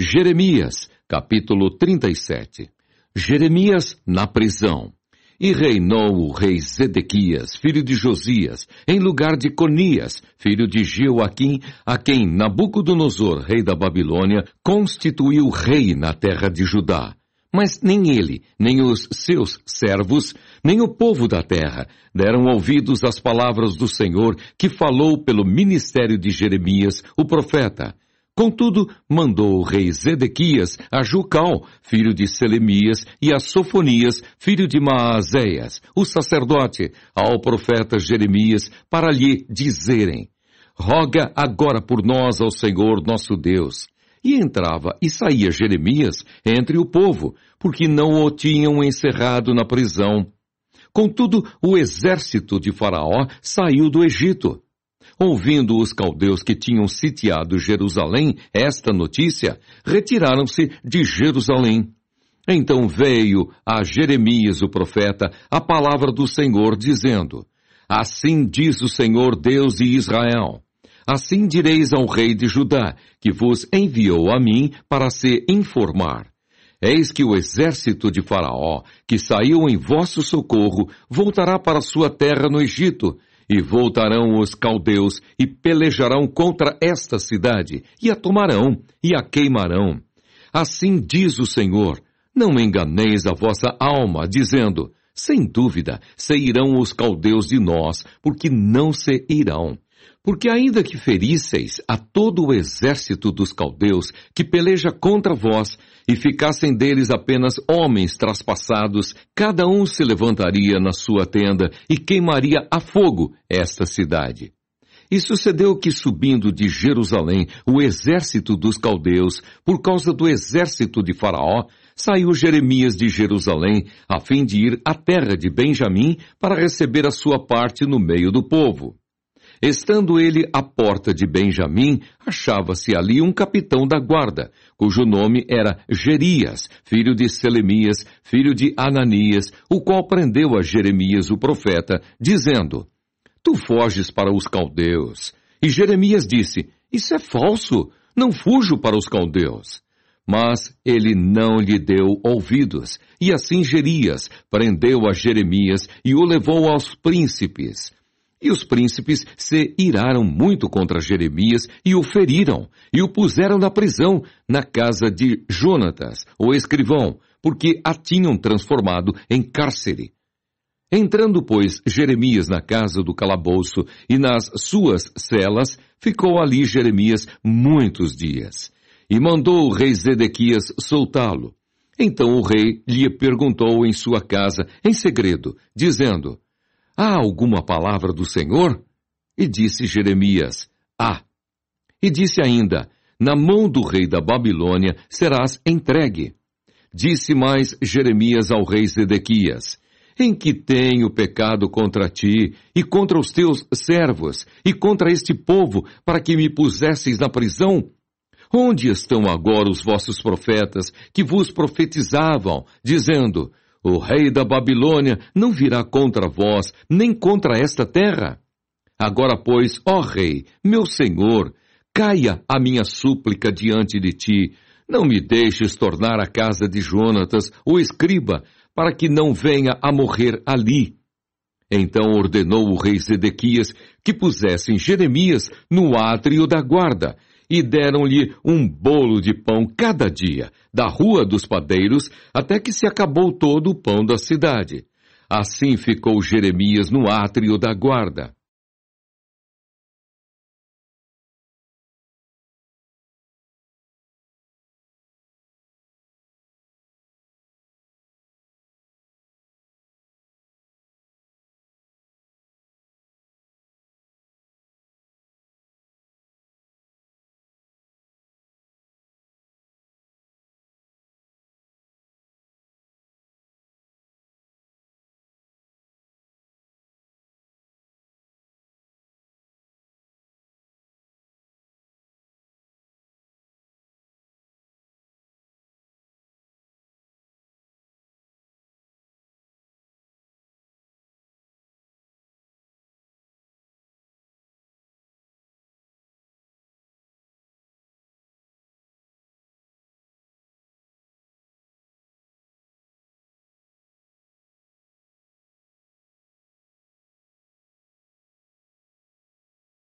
Jeremias, capítulo 37. Jeremias na prisão. E reinou o rei Zedequias, filho de Josias, em lugar de Conias, filho de Jeoaquim, a quem Nabucodonosor, rei da Babilônia, constituiu rei na terra de Judá. Mas nem ele, nem os seus servos, nem o povo da terra deram ouvidos às palavras do Senhor que falou pelo ministério de Jeremias, o profeta. Contudo, mandou o rei Zedequias a Jucal, filho de Selemias, e a Sofonias, filho de Maazéias, o sacerdote, ao profeta Jeremias, para lhe dizerem, Roga agora por nós ao Senhor nosso Deus. E entrava e saía Jeremias entre o povo, porque não o tinham encerrado na prisão. Contudo, o exército de Faraó saiu do Egito Ouvindo os caldeus que tinham sitiado Jerusalém esta notícia, retiraram-se de Jerusalém. Então veio a Jeremias o profeta a palavra do Senhor dizendo: Assim diz o Senhor Deus de Israel: Assim direis ao rei de Judá, que vos enviou a mim para se informar. Eis que o exército de Faraó, que saiu em vosso socorro, voltará para sua terra no Egito, e voltarão os caldeus e pelejarão contra esta cidade, e a tomarão e a queimarão. Assim diz o Senhor: Não enganeis a vossa alma, dizendo: Sem dúvida, irão os caldeus de nós, porque não se irão. Porque ainda que ferisseis a todo o exército dos caldeus que peleja contra vós, e ficassem deles apenas homens traspassados, cada um se levantaria na sua tenda e queimaria a fogo esta cidade. E sucedeu que, subindo de Jerusalém o exército dos caldeus, por causa do exército de Faraó, saiu Jeremias de Jerusalém, a fim de ir à terra de Benjamim para receber a sua parte no meio do povo. Estando ele à porta de Benjamim, achava-se ali um capitão da guarda, cujo nome era Gerias, filho de Selemias, filho de Ananias, o qual prendeu a Jeremias o profeta, dizendo: Tu foges para os caldeus. E Jeremias disse: Isso é falso, não fujo para os caldeus. Mas ele não lhe deu ouvidos, e assim Gerias prendeu a Jeremias e o levou aos príncipes e os príncipes se iraram muito contra Jeremias e o feriram, e o puseram na prisão, na casa de Jonatas, o escrivão, porque a tinham transformado em cárcere. Entrando, pois, Jeremias na casa do calabouço e nas suas celas, ficou ali Jeremias muitos dias. E mandou o rei Zedequias soltá-lo. Então o rei lhe perguntou em sua casa, em segredo, dizendo: Há alguma palavra do Senhor? E disse Jeremias: Há. E disse ainda: Na mão do rei da Babilônia serás entregue. Disse mais Jeremias ao rei Zedequias: Em que tenho pecado contra ti, e contra os teus servos, e contra este povo, para que me pusesseis na prisão? Onde estão agora os vossos profetas que vos profetizavam, dizendo: o rei da Babilônia não virá contra vós, nem contra esta terra. Agora, pois, ó rei, meu senhor, caia a minha súplica diante de ti. Não me deixes tornar à casa de Jonatas, o escriba, para que não venha a morrer ali. Então ordenou o rei Zedequias que pusessem Jeremias no átrio da guarda, e deram-lhe um bolo de pão cada dia, da rua dos padeiros, até que se acabou todo o pão da cidade. Assim ficou Jeremias no átrio da guarda.